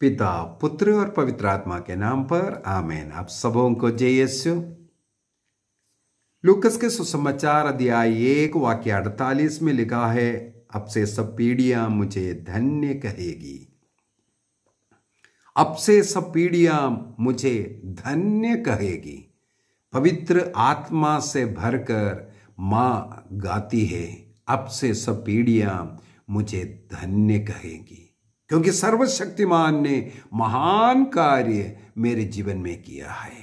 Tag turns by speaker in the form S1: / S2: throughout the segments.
S1: पिता पुत्र और पवित्र आत्मा के नाम पर आमेन आप सबों को जय यस्यु लुकस के सुसमाचार अध्याय एक वाक्य अड़तालीस में लिखा है अब से सब पीढ़ियां मुझे धन्य कहेगी अब से सब पीढ़ियां मुझे धन्य कहेगी पवित्र आत्मा से भरकर मां गाती है अब से सब पीढ़ियां मुझे धन्य कहेगी क्योंकि सर्वशक्तिमान ने महान कार्य मेरे जीवन में किया है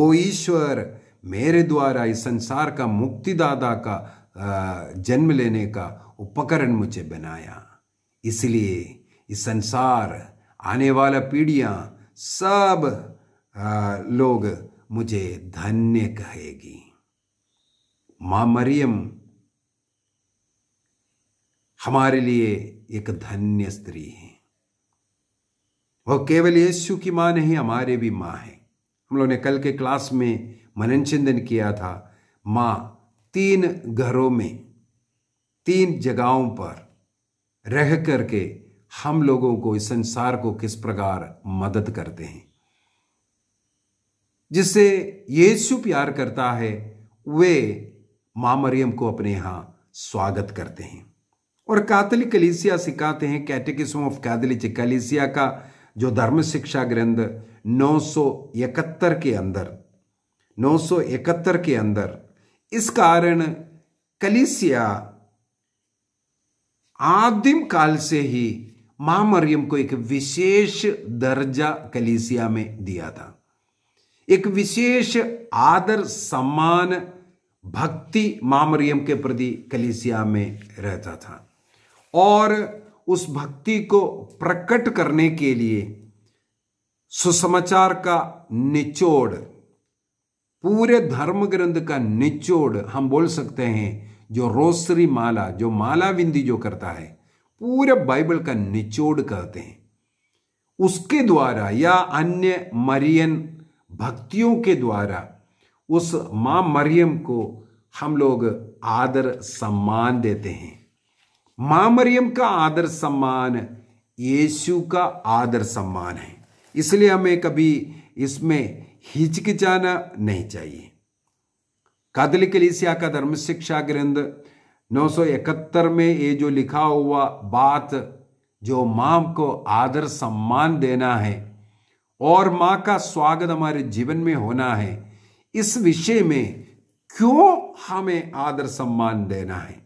S1: ओ ईश्वर मेरे द्वारा इस संसार का मुक्तिदाता का जन्म लेने का उपकरण मुझे बनाया इसलिए इस संसार आने वाला पीढ़ियां सब लोग मुझे धन्य कहेगी मां मरियम हमारे लिए एक धन्य स्त्री है वह केवल यीशु की माँ नहीं हमारे भी माँ है हम लोगों ने कल के क्लास में मनन चिंतन किया था माँ तीन घरों में तीन जगहों पर रह करके हम लोगों को इस संसार को किस प्रकार मदद करते हैं जिससे यीशु प्यार करता है वे मां मरियम को अपने यहाँ स्वागत करते हैं और कैथलिक कलीसिया सिखाते हैं कैटेकिज्म ऑफ कैथलिक कलीसिया का जो धर्म शिक्षा ग्रंथ 971 के अंदर 971 के अंदर इस कारण कलीसिया आदिम काल से ही मां मरियम को एक विशेष दर्जा कलीसिया में दिया था एक विशेष आदर सम्मान भक्ति मां मरियम के प्रति कलीसिया में रहता था और उस भक्ति को प्रकट करने के लिए सुसमाचार का निचोड़ पूरे धर्म ग्रंथ का निचोड़ हम बोल सकते हैं जो रोसरी माला जो माला बिंदी जो करता है पूरे बाइबल का निचोड़ कहते हैं उसके द्वारा या अन्य मरियन भक्तियों के द्वारा उस मां मरियम को हम लोग आदर सम्मान देते हैं मामरियम का आदर सम्मान यीशु का आदर सम्मान है इसलिए हमें कभी इसमें हिचकिचाना नहीं चाहिए कादलिक कलीसिया का धर्म शिक्षा ग्रंथ 971 में ये जो लिखा हुआ बात जो माँ को आदर सम्मान देना है और माँ का स्वागत हमारे जीवन में होना है इस विषय में क्यों हमें आदर सम्मान देना है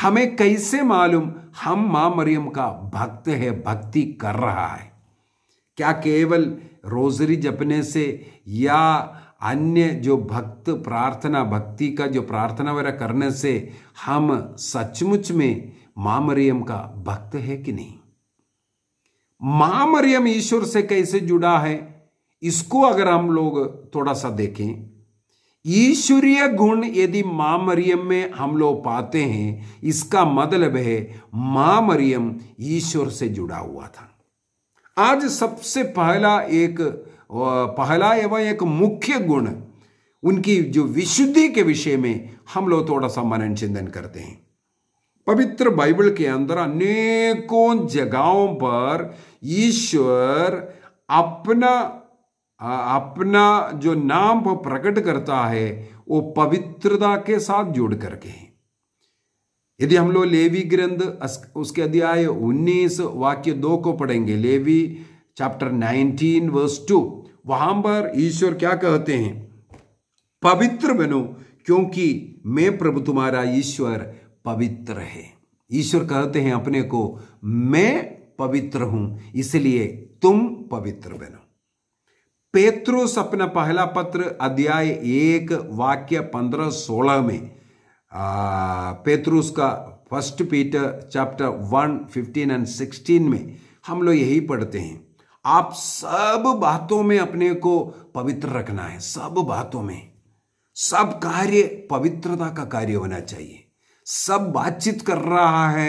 S1: हमें कैसे मालूम हम मां मरियम का भक्त है भक्ति कर रहा है क्या केवल रोजरी जपने से या अन्य जो भक्त प्रार्थना भक्ति का जो प्रार्थना वगैरह करने से हम सचमुच में मां मरियम का भक्त है कि नहीं मां मरियम ईश्वर से कैसे जुड़ा है इसको अगर हम लोग थोड़ा सा देखें ईश्वरीय गुण यदि मां मरियम में हम लोग पाते हैं इसका मतलब है मां मरियम ईश्वर से जुड़ा हुआ था आज सबसे पहला एक पहला एवं एक मुख्य गुण उनकी जो विशुद्धि के विषय में हम लोग थोड़ा सा मनन चिंतन करते हैं पवित्र बाइबल के अंदर अनेकों जगहों पर ईश्वर अपना अपना जो नाम वो प्रकट करता है वो पवित्रता के साथ जुड़ करके है यदि हम लोग लेवी ग्रंथ उसके अध्याय 19 वाक्य दो को पढ़ेंगे लेवी चैप्टर 19 वर्स 2 वहां पर ईश्वर क्या कहते हैं पवित्र बनो क्योंकि मैं प्रभु तुम्हारा ईश्वर पवित्र है ईश्वर कहते हैं अपने को मैं पवित्र हूं इसलिए तुम पवित्र बनो पेत्रुस अपना पहला पत्र अध्याय एक वाक्य पंद्रह सोलह में पेत्रुस का first Peter chapter one fifteen and sixteen में हम लोग यही पढ़ते हैं आप सब बातों में अपने को पवित्र रखना है सब बातों में सब कार्य पवित्रता का कार्य होना चाहिए सब बातचीत कर रहा है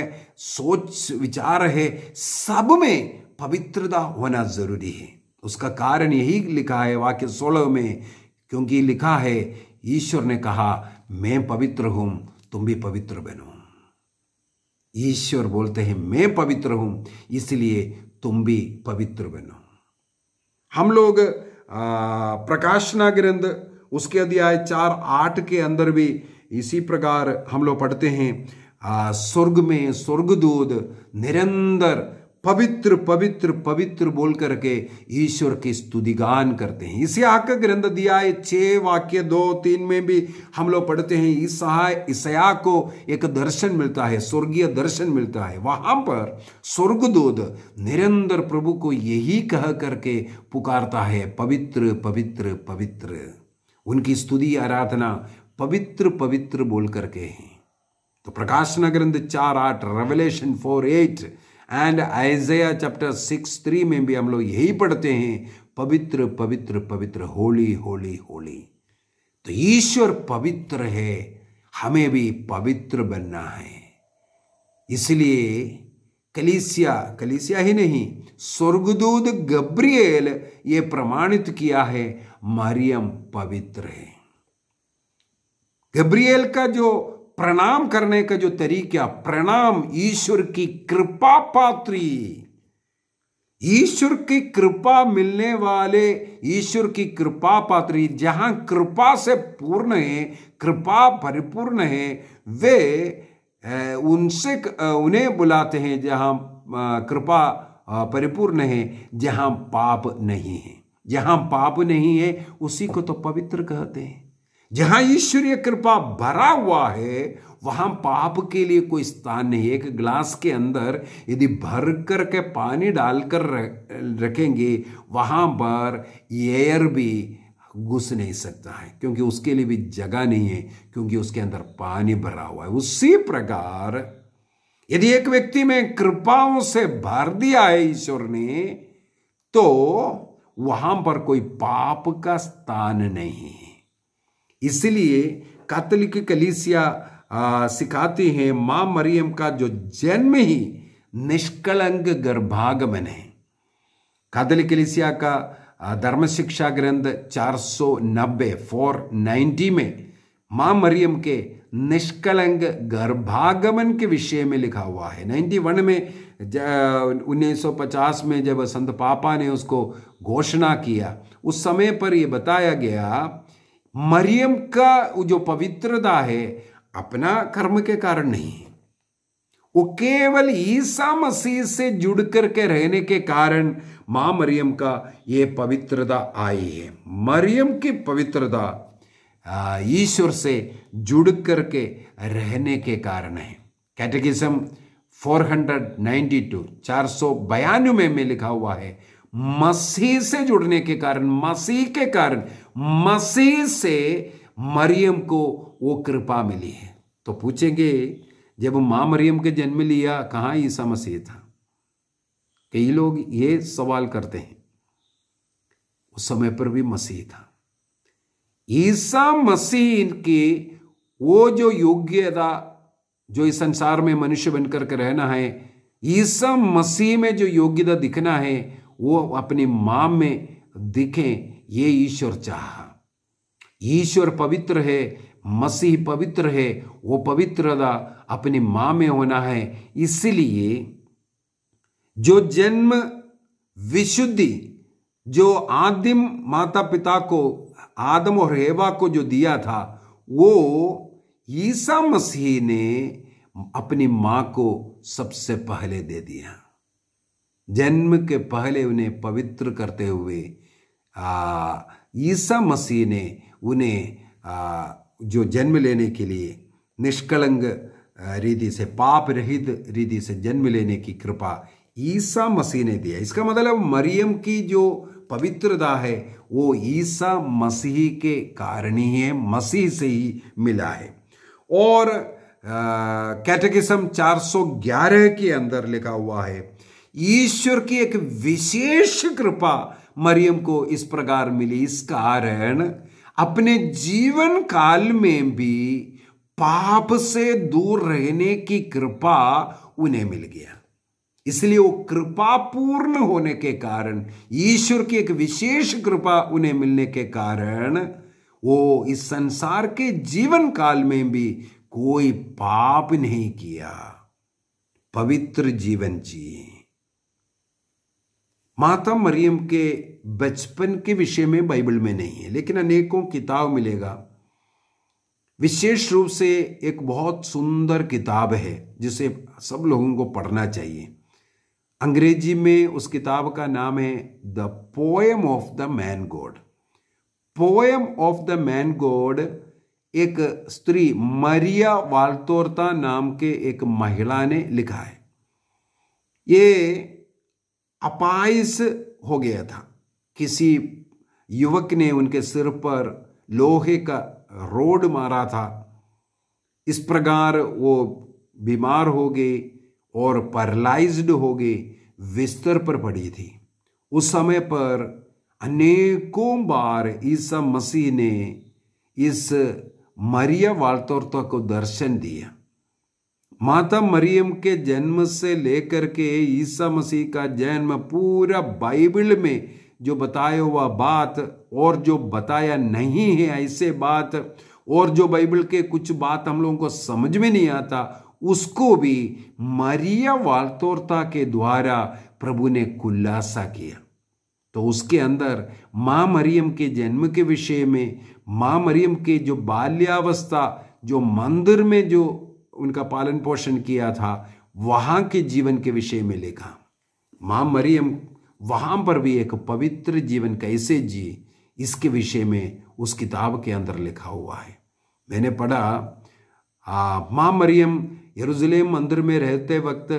S1: सोच विचार है सब में पवित्रता होना जरूरी है उसका कारण यही लिखा है वाक्य सोलह में क्योंकि लिखा है ईश्वर ने कहा मैं पवित्र हूं तुम भी पवित्र बनो ईश्वर बोलते हैं मैं पवित्र हूं इसलिए तुम भी पवित्र बनो हम लोग प्रकाशना ग्रंथ उसके अध्याय चार आठ के अंदर भी इसी प्रकार हम लोग पढ़ते हैं स्वर्ग में स्वर्गदूत निरंतर पवित्र पवित्र पवित्र बोल करके ईश्वर की स्तुतिगान करते हैं इसे आकर ग्रंथ दिया है छह वाक्य दो तीन में भी हम लोग पढ़ते हैं ईसा ईसया को एक दर्शन मिलता है स्वर्गीय दर्शन मिलता है वहां पर स्वर्गदूत निरंतर प्रभु को यही कह करके पुकारता है पवित्र पवित्र पवित्र उनकी स्तुति आराधना पवित्र पवित्र बोल करके है तो प्रकाशन ग्रंथ चार आठ revelation four eight and Isaiah chapter six three में भी हम लोग यही पढ़ते हैं पवित्र पवित्र पवित्र होली होली होली तो ईश्वर पवित्र है हमें भी पवित्र बनना है इसलिए कलिसिया कलिसिया ही नहीं स्वर्गदूत गब्रियल ये प्रमाणित किया है मरियम पवित्र है गब्रियल का जो प्रणाम करने का जो तरीका प्रणाम ईश्वर की कृपा पात्री ईश्वर की कृपा मिलने वाले ईश्वर की कृपा पात्री जहां कृपा से पूर्ण है कृपा परिपूर्ण है वे उनसे उन्हें बुलाते हैं जहां कृपा परिपूर्ण है जहां पाप नहीं है जहां पाप नहीं है उसी को तो पवित्र कहते हैं जहां ईश्वरीय कृपा भरा हुआ है वहां पाप के लिए कोई स्थान नहीं एक ग्लास के अंदर यदि भर कर के पानी डालकर रखेंगे वहां पर एयर भी घुस नहीं सकता है क्योंकि उसके लिए भी जगह नहीं है क्योंकि उसके अंदर पानी भरा हुआ है उसी प्रकार यदि एक व्यक्ति में कृपाओं से भर दिया है ईश्वर ने तो वहां पर कोई पाप का स्थान नहीं है इसलिए कातलिक कलीसिया सिखाती है माँ मरियम का जो जन्म ही निष्कलंग गर्भागमन है कैथोलिक कलीसिया का धर्म शिक्षा ग्रंथ 490 490 में माँ मरियम के निष्कलंग गर्भागमन के विषय में लिखा हुआ है 91 में 1950 में जब संत पापा ने उसको घोषणा किया उस समय पर यह बताया गया मरियम का जो पवित्रता है अपना कर्म के कारण नहीं है वो केवल ईसा मसीह से जुड़ करके रहने के कारण मां मरियम का ये पवित्रता आई है मरियम की पवित्रता ईश्वर से जुड़ करके रहने के कारण है कैटेगिज्म 492 चार सौ बयानवे में लिखा हुआ है मसीह से जुड़ने के कारण मसीह के कारण मसीह से मरियम को वो कृपा मिली है तो पूछेंगे जब मां मरियम के जन्म लिया कहां ईसा मसीह था कई लोग ये सवाल करते हैं उस समय पर भी मसीह था ईसा मसीह की वो जो योग्यता जो इस संसार में मनुष्य बनकर के रहना है ईसा मसीह में जो योग्यता दिखना है वो अपनी माँ में दिखें ये ईश्वर चाह ईश्वर पवित्र है मसीह पवित्र है वो पवित्रता अपनी माँ में होना है इसलिए जो जन्म विशुद्धि जो आदिम माता पिता को आदम और हेवा को जो दिया था वो ईसा मसीह ने अपनी माँ को सबसे पहले दे दिया जन्म के पहले उन्हें पवित्र करते हुए ईसा मसीह ने उन्हें जो जन्म लेने के लिए निष्कलंग रीति से पाप रहित रीति से जन्म लेने की कृपा ईसा मसीह ने दिया इसका मतलब मरियम की जो पवित्रता है वो ईसा मसीह के कारण ही है मसीह से ही मिला है और कैटेगिसम 411 के अंदर लिखा हुआ है ईश्वर की एक विशेष कृपा मरियम को इस प्रकार मिली इस कारण अपने जीवन काल में भी पाप से दूर रहने की कृपा उन्हें मिल गया इसलिए वो कृपा पूर्ण होने के कारण ईश्वर की एक विशेष कृपा उन्हें मिलने के कारण वो इस संसार के जीवन काल में भी कोई पाप नहीं किया पवित्र जीवन जी माता मरियम के बचपन के विषय में बाइबल में नहीं है लेकिन अनेकों किताब मिलेगा विशेष रूप से एक बहुत सुंदर किताब है जिसे सब लोगों को पढ़ना चाहिए अंग्रेजी में उस किताब का नाम है the poem of the man god poem of the man god एक स्त्री मरिया वाल्तोरता नाम के एक महिला ने लिखा है ये अपाइज हो गया था किसी युवक ने उनके सिर पर लोहे का रोड मारा था इस प्रकार वो बीमार हो गए और पैरलाइज्ड हो गए बिस्तर पर पड़ी थी उस समय पर अनेकों बार ईसा मसीह ने इस मरिया वाल्तोर्ता को दर्शन दिया माता मरियम के जन्म से लेकर के ईसा मसीह का जन्म पूरा बाइबल में जो बताया हुआ बात और जो बताया नहीं है ऐसे बात और जो बाइबल के कुछ बात हम लोगों को समझ में नहीं आता उसको भी मरिया वालतोरता के द्वारा प्रभु ने खुलासा किया तो उसके अंदर माँ मरियम के जन्म के विषय में माँ मरियम के जो बाल्यावस्था जो मंदिर में जो उनका पालन पोषण किया था वहां के जीवन के विषय में लिखा मां मरियम वहां पर भी एक पवित्र जीवन कैसे जी इसके विषय में उस किताब के अंदर लिखा हुआ है मैंने पढ़ा मां मरियम यरूशलेम मंदिर में रहते वक्त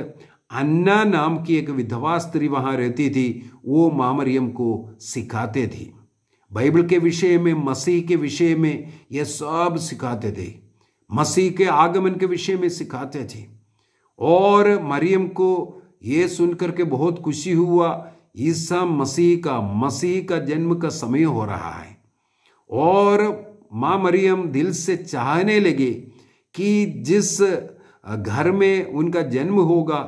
S1: अन्ना नाम की एक विधवा स्त्री वहाँ रहती थी वो मां मरियम को सिखाते थी बाइबल के विषय में मसीह के विषय में ये सब सिखाते थे मसीह के आगमन के विषय में सिखाते थे और मरियम को ये सुनकर के बहुत खुशी हुआ ईसा मसीह का मसीह का जन्म का समय हो रहा है और माँ मरियम दिल से चाहने लगे कि जिस घर में उनका जन्म होगा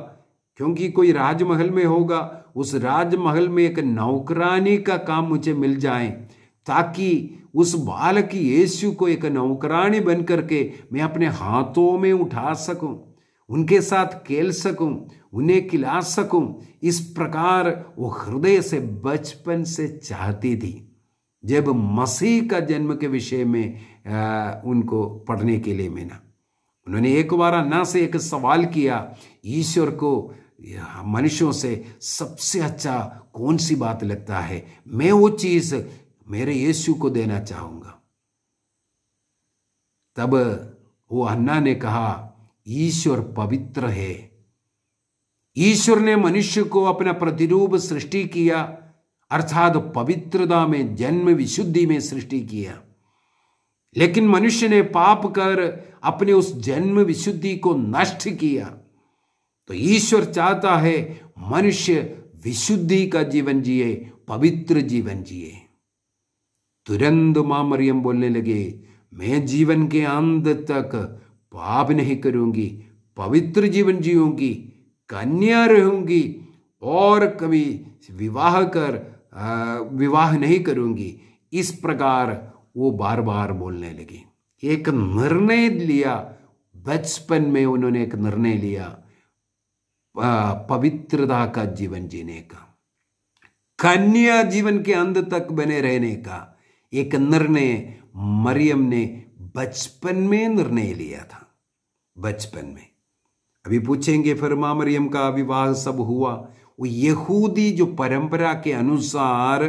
S1: क्योंकि कोई राजमहल में होगा उस राजमहल में एक नौकरानी का काम मुझे मिल जाए ताकि उस बालक यीशु को एक नौकरानी बन करके मैं अपने हाथों में उठा सकूं उनके साथ खेल सकूं उन्हें खिला सकूं इस प्रकार वो हृदय से बचपन से चाहती थी जब मसीह का जन्म के विषय में आ, उनको पढ़ने के लिए मिला उन्होंने एक बार अन्ना से एक सवाल किया ईश्वर को मनुष्यों से सबसे अच्छा कौन सी बात लगता है मैं वो चीज़ मेरे यीशु को देना चाहूंगा तब वो अन्ना ने कहा ईश्वर पवित्र है ईश्वर ने मनुष्य को अपना प्रतिरूप सृष्टि किया अर्थात पवित्रता में जन्म विशुद्धि में सृष्टि किया लेकिन मनुष्य ने पाप कर अपने उस जन्म विशुद्धि को नष्ट किया तो ईश्वर चाहता है मनुष्य विशुद्धि का जीवन जिए पवित्र जीवन जिए तुरंत मां मरियम बोलने लगे मैं जीवन के अंत तक पाप नहीं करूंगी पवित्र जीवन जीऊंगी कन्या रहूंगी और कभी विवाह कर विवाह नहीं करूंगी इस प्रकार वो बार बार बोलने लगी एक निर्णय लिया बचपन में उन्होंने एक निर्णय लिया पवित्रता का जीवन जीने का कन्या जीवन के अंत तक बने रहने का एक निर्णय मरियम ने बचपन में निर्णय लिया था बचपन में अभी पूछेंगे फिर मां मरियम का विवाह सब हुआ वो यहूदी जो परंपरा के अनुसार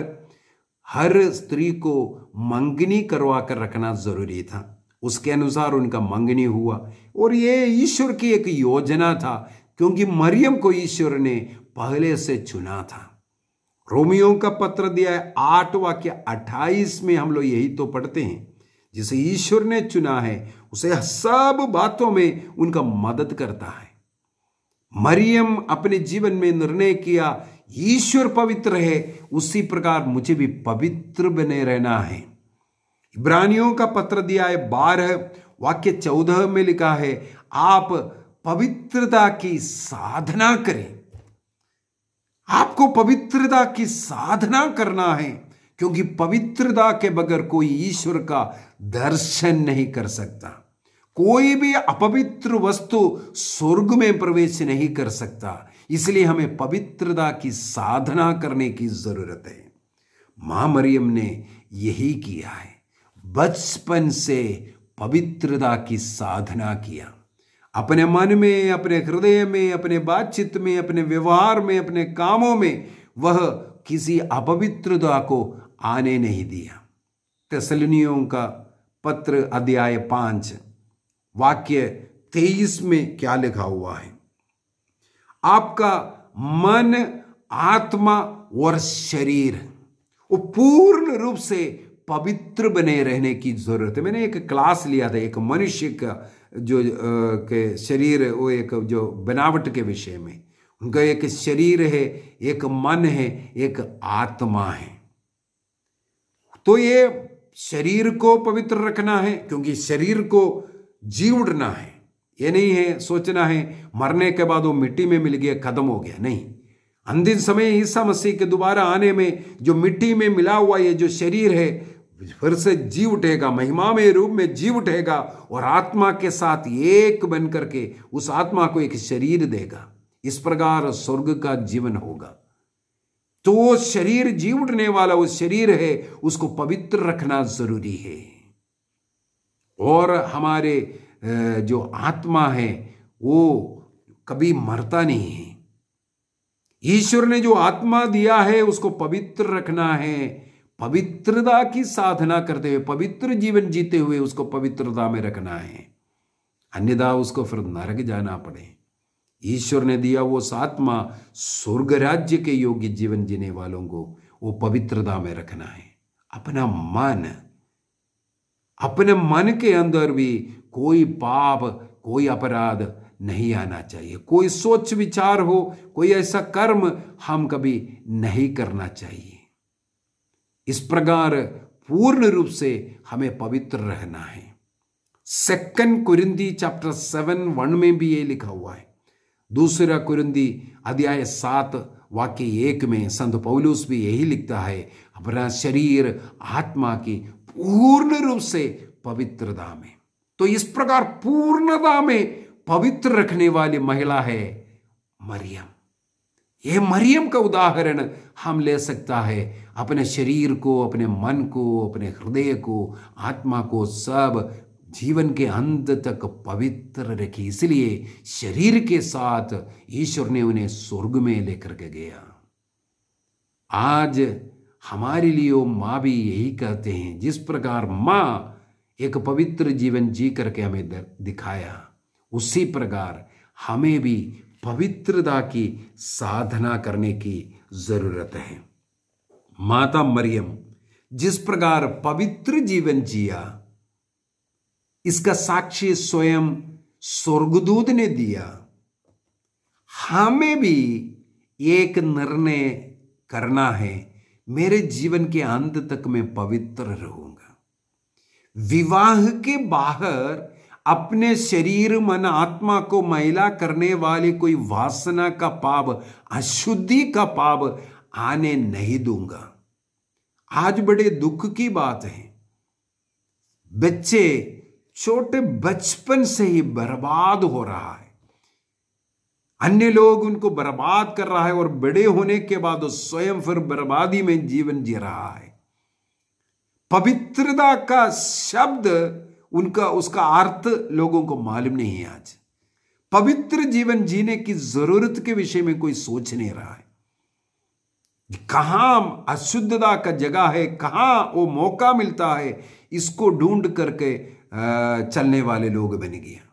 S1: हर स्त्री को मंगनी करवा कर रखना जरूरी था उसके अनुसार उनका मंगनी हुआ और ये ईश्वर की एक योजना था क्योंकि मरियम को ईश्वर ने पहले से चुना था रोमियो का पत्र दिया है आठ वाक्य अट्ठाईस में हम लोग यही तो पढ़ते हैं जिसे ईश्वर ने चुना है उसे सब बातों में उनका मदद करता है मरियम अपने जीवन में निर्णय किया ईश्वर पवित्र है उसी प्रकार मुझे भी पवित्र बने रहना है इब्रानियों का पत्र दिया है बारह वाक्य चौदह में लिखा है आप पवित्रता की साधना करें आपको पवित्रता की साधना करना है क्योंकि पवित्रता के बगैर कोई ईश्वर का दर्शन नहीं कर सकता कोई भी अपवित्र वस्तु स्वर्ग में प्रवेश नहीं कर सकता इसलिए हमें पवित्रता की साधना करने की जरूरत है मां मरियम ने यही किया है बचपन से पवित्रता की साधना किया अपने मन में अपने हृदय में अपने बातचीत में अपने व्यवहार में अपने कामों में वह किसी अपवित्रता को आने नहीं दिया तसलियों का पत्र अध्याय पांच वाक्य तेईस में क्या लिखा हुआ है आपका मन आत्मा और शरीर वो पूर्ण रूप से पवित्र बने रहने की जरूरत है मैंने एक क्लास लिया था एक मनुष्य का जो के शरीर है वो एक जो बनावट के विषय में उनका एक शरीर है एक मन है एक आत्मा है तो ये शरीर को पवित्र रखना है क्योंकि शरीर को जी उड़ना है ये नहीं है सोचना है मरने के बाद वो मिट्टी में मिल गया खत्म हो गया नहीं अंतिम समय ईसा मसीह के दोबारा आने में जो मिट्टी में मिला हुआ ये जो शरीर है फिर से जी उठेगा महिमा में रूप में जी उठेगा और आत्मा के साथ एक बन करके उस आत्मा को एक शरीर देगा इस प्रकार स्वर्ग का जीवन होगा तो वो शरीर जी उठने वाला वो शरीर है उसको पवित्र रखना जरूरी है और हमारे जो आत्मा है वो कभी मरता नहीं है ईश्वर ने जो आत्मा दिया है उसको पवित्र रखना है पवित्रता की साधना करते हुए पवित्र जीवन जीते हुए उसको पवित्रता में रखना है अन्यथा उसको फिर नरक जाना पड़े ईश्वर ने दिया वो सात्मा स्वर्ग राज्य के योग्य जीवन जीने वालों को वो पवित्रता में रखना है अपना मन अपने मन के अंदर भी कोई पाप कोई अपराध नहीं आना चाहिए कोई सोच विचार हो कोई ऐसा कर्म हम कभी नहीं करना चाहिए इस प्रकार पूर्ण रूप से हमें पवित्र रहना है सेकंड कुरिंदी चैप्टर सेवन वन में भी ये लिखा हुआ है दूसरा कुरिंदी अध्याय सात वाक्य एक में संत पौलुस भी यही लिखता है अपना शरीर आत्मा की पूर्ण रूप से पवित्रता में तो इस प्रकार पूर्णता में पवित्र रखने वाली महिला है मरियम ये मरियम का उदाहरण हम ले सकता है अपने शरीर को अपने मन को अपने हृदय को आत्मा को सब जीवन के अंत तक पवित्र रखी इसलिए शरीर के साथ ईश्वर ने उन्हें स्वर्ग में लेकर के गया आज हमारे लिए माँ भी यही कहते हैं जिस प्रकार माँ एक पवित्र जीवन जी करके हमें दिखाया उसी प्रकार हमें भी पवित्रता की साधना करने की जरूरत है माता मरियम जिस प्रकार पवित्र जीवन जिया इसका साक्षी स्वयं स्वर्गदूत ने दिया हमें भी एक निर्णय करना है मेरे जीवन के अंत तक मैं पवित्र रहूंगा विवाह के बाहर अपने शरीर मन आत्मा को मैला करने वाली कोई वासना का पाप अशुद्धि का पाप आने नहीं दूंगा आज बड़े दुख की बात है बच्चे छोटे बचपन से ही बर्बाद हो रहा है अन्य लोग उनको बर्बाद कर रहा है और बड़े होने के बाद वो स्वयं फिर बर्बादी में जीवन जी रहा है पवित्रता का शब्द उनका उसका अर्थ लोगों को मालूम नहीं है आज पवित्र जीवन जीने की जरूरत के विषय में कोई सोच नहीं रहा है कहां अशुद्धता का जगह है कहां वो मौका मिलता है इसको ढूंढ करके चलने वाले लोग बन गया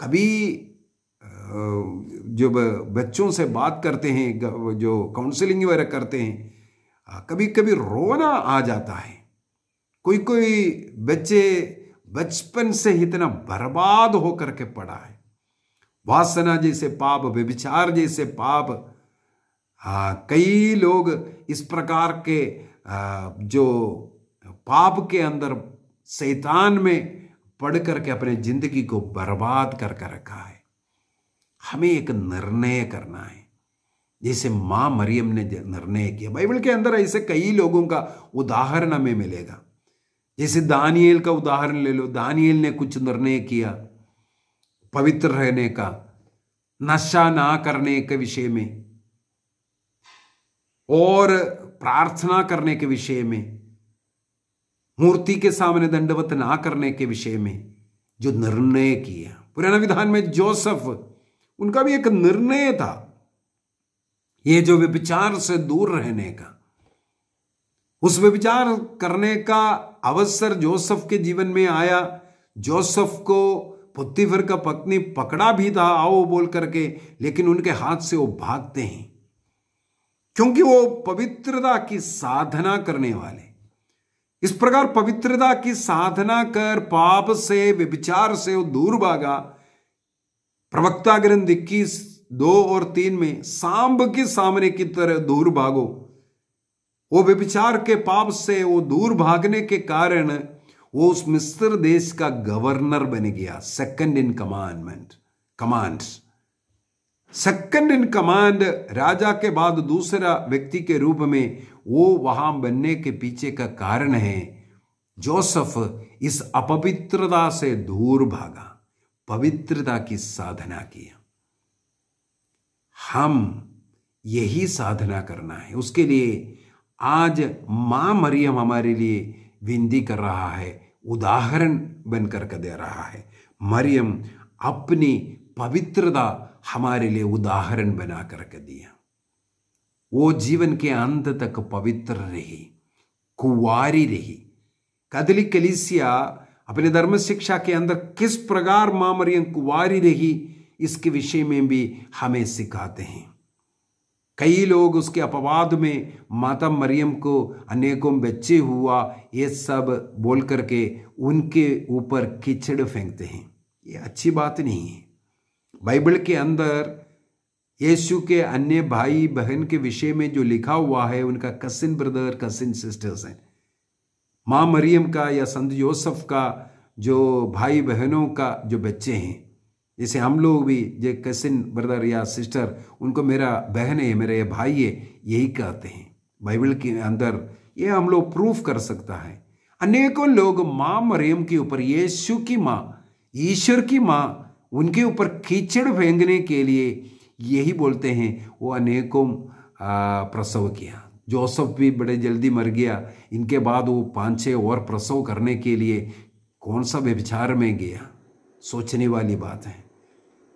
S1: कभी जो बच्चों से बात करते हैं जो काउंसलिंग वगैरह करते हैं कभी कभी रोना आ जाता है कोई कोई बच्चे बचपन से ही इतना बर्बाद होकर के पड़ा है वासना जैसे पाप व्यभिचार जैसे पाप आ, कई लोग इस प्रकार के आ, जो पाप के अंदर शैतान में पढ़ करके अपने जिंदगी को बर्बाद करके रखा है हमें एक निर्णय करना है जैसे मां मरियम ने निर्णय किया बाइबल के अंदर ऐसे कई लोगों का उदाहरण हमें मिलेगा जैसे दानियल का उदाहरण ले लो दानियल ने कुछ निर्णय किया पवित्र रहने का नशा ना करने के विषय में और प्रार्थना करने के विषय में मूर्ति के सामने दंडवत ना करने के विषय में जो निर्णय किया पुराना विधान में जोसफ उनका भी एक निर्णय था ये जो व्यभिचार से दूर रहने का उस व्यभिचार करने का अवसर जोसफ के जीवन में आया जोसफ को पुतिफर का पत्नी पकड़ा भी था आओ बोल करके लेकिन उनके हाथ से वो भागते हैं क्योंकि वो पवित्रता की साधना करने वाले इस प्रकार पवित्रता की साधना कर पाप से विचार से वो दूर भागा प्रवक्ता ग्रंथ इक्कीस दो और तीन में सांब के सामने की तरह दूर भागो वो व्यभिचार के पाप से वो दूर भागने के कारण वो उस मिस्र देश का गवर्नर बन गया second in commandment command second in command राजा के बाद दूसरा व्यक्ति के रूप में वो वहां बनने के पीछे का कारण है जोसफ इस अपवित्रता से दूर भागा पवित्रता की साधना किया हम यही साधना करना है उसके लिए आज माँ मरियम हमारे लिए विनती कर रहा है उदाहरण बनकर के दे रहा है मरियम अपनी पवित्रता हमारे लिए उदाहरण बना करके दिया वो जीवन के अंत तक पवित्र रही कुवारी रही कदली कलिसिया अपने धर्म शिक्षा के अंदर किस प्रकार मां मरियम कुवारी रही इसके विषय में भी हमें सिखाते हैं कई लोग उसके अपवाद में माता मरियम को अनेकों बच्चे हुआ ये सब बोल करके उनके ऊपर कीचड़ फेंकते हैं ये अच्छी बात नहीं है बाइबल के अंदर यीशु के अन्य भाई बहन के विषय में जो लिखा हुआ है उनका कसिन ब्रदर कसिन सिस्टर्स हैं माँ मरियम का या संत जोसफ का जो भाई बहनों का जो बच्चे हैं जैसे हम लोग भी जो कसिन ब्रदर या सिस्टर उनको मेरा बहन है मेरा ये भाई है यही कहते हैं बाइबल के अंदर ये हम लोग प्रूफ कर सकता है अनेकों लोग माँ मरियम के ऊपर यीशु की माँ ईश्वर की माँ उनके ऊपर कीचड़ फेंकने के लिए यही बोलते हैं वो अनेकों प्रसव किया जोसफ भी बड़े जल्दी मर गया इनके बाद वो पाँच छः और प्रसव करने के लिए कौन सा व्यभिचार में गया सोचने वाली बात है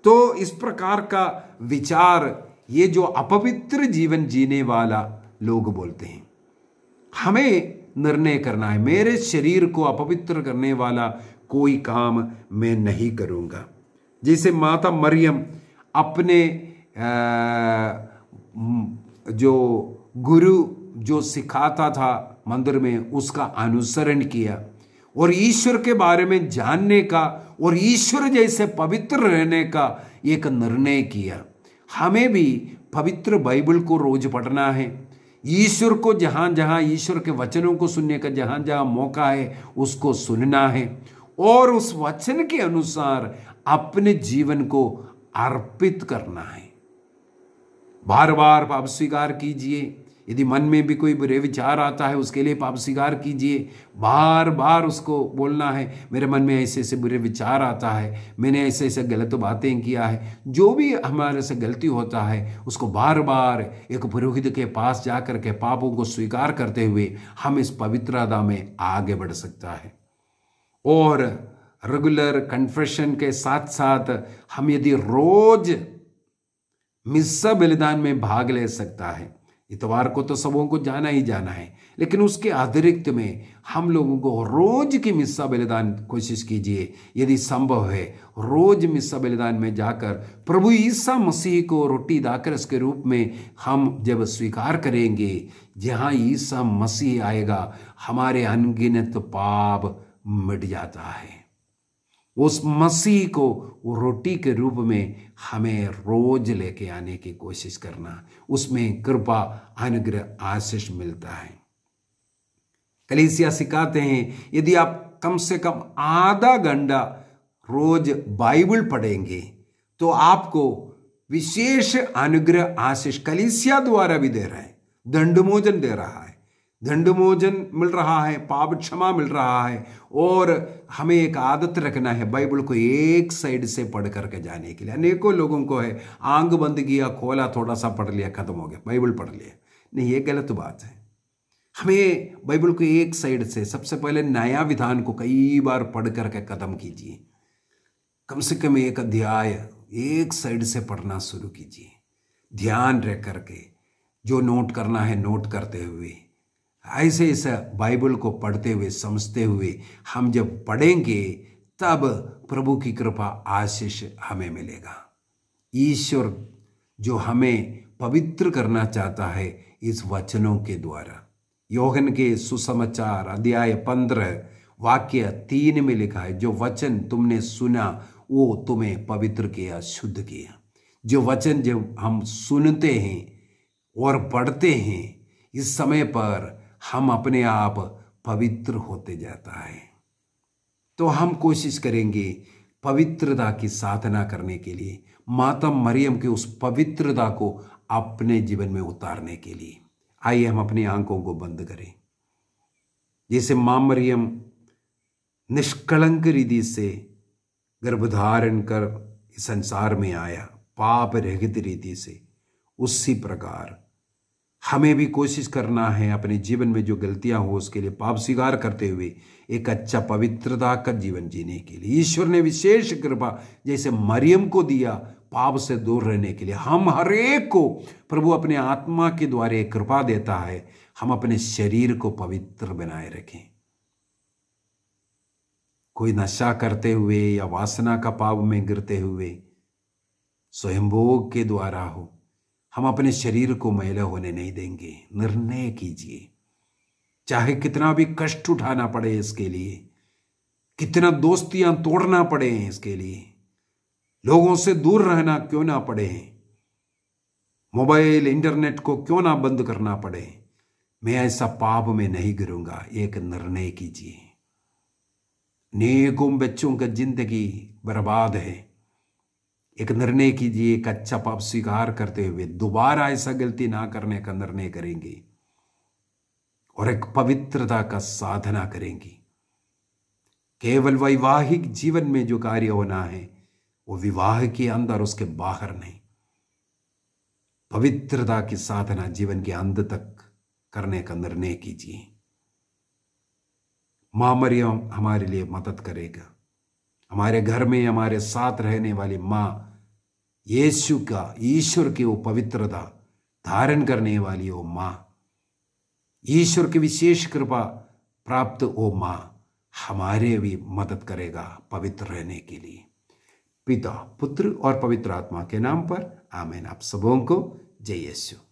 S1: तो इस प्रकार का विचार ये जो अपवित्र जीवन जीने वाला लोग बोलते हैं हमें निर्णय करना है मेरे शरीर को अपवित्र करने वाला कोई काम मैं नहीं करूँगा जैसे माता मरियम अपने जो गुरु जो सिखाता था मंदिर में उसका अनुसरण किया और ईश्वर के बारे में जानने का और ईश्वर जैसे पवित्र रहने का एक निर्णय किया हमें भी पवित्र बाइबल को रोज पढ़ना है ईश्वर को जहाँ जहाँ ईश्वर के वचनों को सुनने का जहाँ जहाँ मौका है उसको सुनना है और उस वचन के अनुसार अपने जीवन को अर्पित करना है बार बार आप स्वीकार कीजिए यदि मन में भी कोई बुरे विचार आता है उसके लिए पाप स्वीकार कीजिए बार बार उसको बोलना है मेरे मन में ऐसे ऐसे बुरे विचार आता है मैंने ऐसे ऐसे गलत बातें किया है जो भी हमारे से गलती होता है उसको बार बार एक पुरोहित के पास जा कर के पापों को स्वीकार करते हुए हम इस पवित्रता में आगे बढ़ सकता है और रेगुलर कन्फेशन के साथ साथ हम यदि रोज मिस्सा बलिदान में भाग ले सकता है इतवार को तो सबों को जाना ही जाना है लेकिन उसके अतिरिक्त में हम लोगों को रोज की मिस्सा बलिदान कोशिश कीजिए यदि संभव है रोज मिस्सा बलिदान में जाकर प्रभु ईसा मसीह को रोटी दाकर उसके रूप में हम जब स्वीकार करेंगे जहाँ ईसा मसीह आएगा हमारे अनगिनत पाप मिट जाता है उस मसीह को वो रोटी के रूप में हमें रोज लेके आने की कोशिश करना उसमें कृपा अनुग्रह आशीष मिलता है कलीसिया सिखाते हैं यदि आप कम से कम आधा घंटा रोज बाइबल पढ़ेंगे तो आपको विशेष अनुग्रह आशीष कलीसिया द्वारा भी दे रहा है दंडमोचन दे रहा है दंडमोचन मिल रहा है पाप क्षमा मिल रहा है और हमें एक आदत रखना है बाइबल को एक साइड से पढ़ करके जाने के लिए अनेकों लोगों को है आंग बंद किया खोला थोड़ा सा पढ़ लिया खत्म हो गया बाइबल पढ़ लिया नहीं ये गलत बात है हमें बाइबल को एक साइड से सबसे पहले नया विधान को कई बार पढ़ करके खत्म कीजिए कम से कम एक अध्याय एक साइड से पढ़ना शुरू कीजिए ध्यान रख करके जो नोट करना है नोट करते हुए ऐसे इस बाइबल को पढ़ते हुए समझते हुए हम जब पढ़ेंगे तब प्रभु की कृपा आशीष हमें मिलेगा ईश्वर जो हमें पवित्र करना चाहता है इस वचनों के द्वारा योगन के सुसमाचार अध्याय पंद्रह वाक्य तीन में लिखा है जो वचन तुमने सुना वो तुम्हें पवित्र किया शुद्ध किया जो वचन जब हम सुनते हैं और पढ़ते हैं इस समय पर हम अपने आप पवित्र होते जाता है तो हम कोशिश करेंगे पवित्रता की साधना करने के लिए माता मरियम के उस पवित्रता को अपने जीवन में उतारने के लिए आइए हम अपनी आंखों को बंद करें जैसे माँ मरियम निष्कलंक रीति से गर्भधारण कर संसार में आया पाप रहित रीति से उसी प्रकार हमें भी कोशिश करना है अपने जीवन में जो गलतियां हो उसके लिए पाप स्वीकार करते हुए एक अच्छा पवित्रता का जीवन जीने के लिए ईश्वर ने विशेष कृपा जैसे मरियम को दिया पाप से दूर रहने के लिए हम हर एक को प्रभु अपने आत्मा के द्वारे कृपा देता है हम अपने शरीर को पवित्र बनाए रखें कोई नशा करते हुए या वासना का पाप में गिरते हुए स्वयंभोग के द्वारा हो हम अपने शरीर को मैला होने नहीं देंगे निर्णय कीजिए चाहे कितना भी कष्ट उठाना पड़े इसके लिए कितना दोस्तियां तोड़ना पड़े इसके लिए लोगों से दूर रहना क्यों ना पड़े मोबाइल इंटरनेट को क्यों ना बंद करना पड़े मैं ऐसा पाप में नहीं गिरूंगा एक निर्णय कीजिए नेकों बच्चों का जिंदगी बर्बाद है एक निर्णय कीजिए एक अच्छा पाप स्वीकार करते हुए दोबारा ऐसा गलती ना करने का निर्णय करेंगे और एक पवित्रता का साधना करेंगी केवल वैवाहिक जीवन में जो कार्य होना है वो विवाह के अंदर उसके बाहर नहीं पवित्रता की साधना जीवन के अंत तक करने का निर्णय कीजिए मामरियम हमारे लिए मदद करेगा हमारे घर में हमारे साथ रहने वाली माँ यीशु का ईश्वर की वो पवित्रता धारण करने वाली वो माँ ईश्वर की विशेष कृपा प्राप्त ओ माँ हमारे भी मदद करेगा पवित्र रहने के लिए पिता पुत्र और पवित्र आत्मा के नाम पर आमेन आप सबों को जय यीशु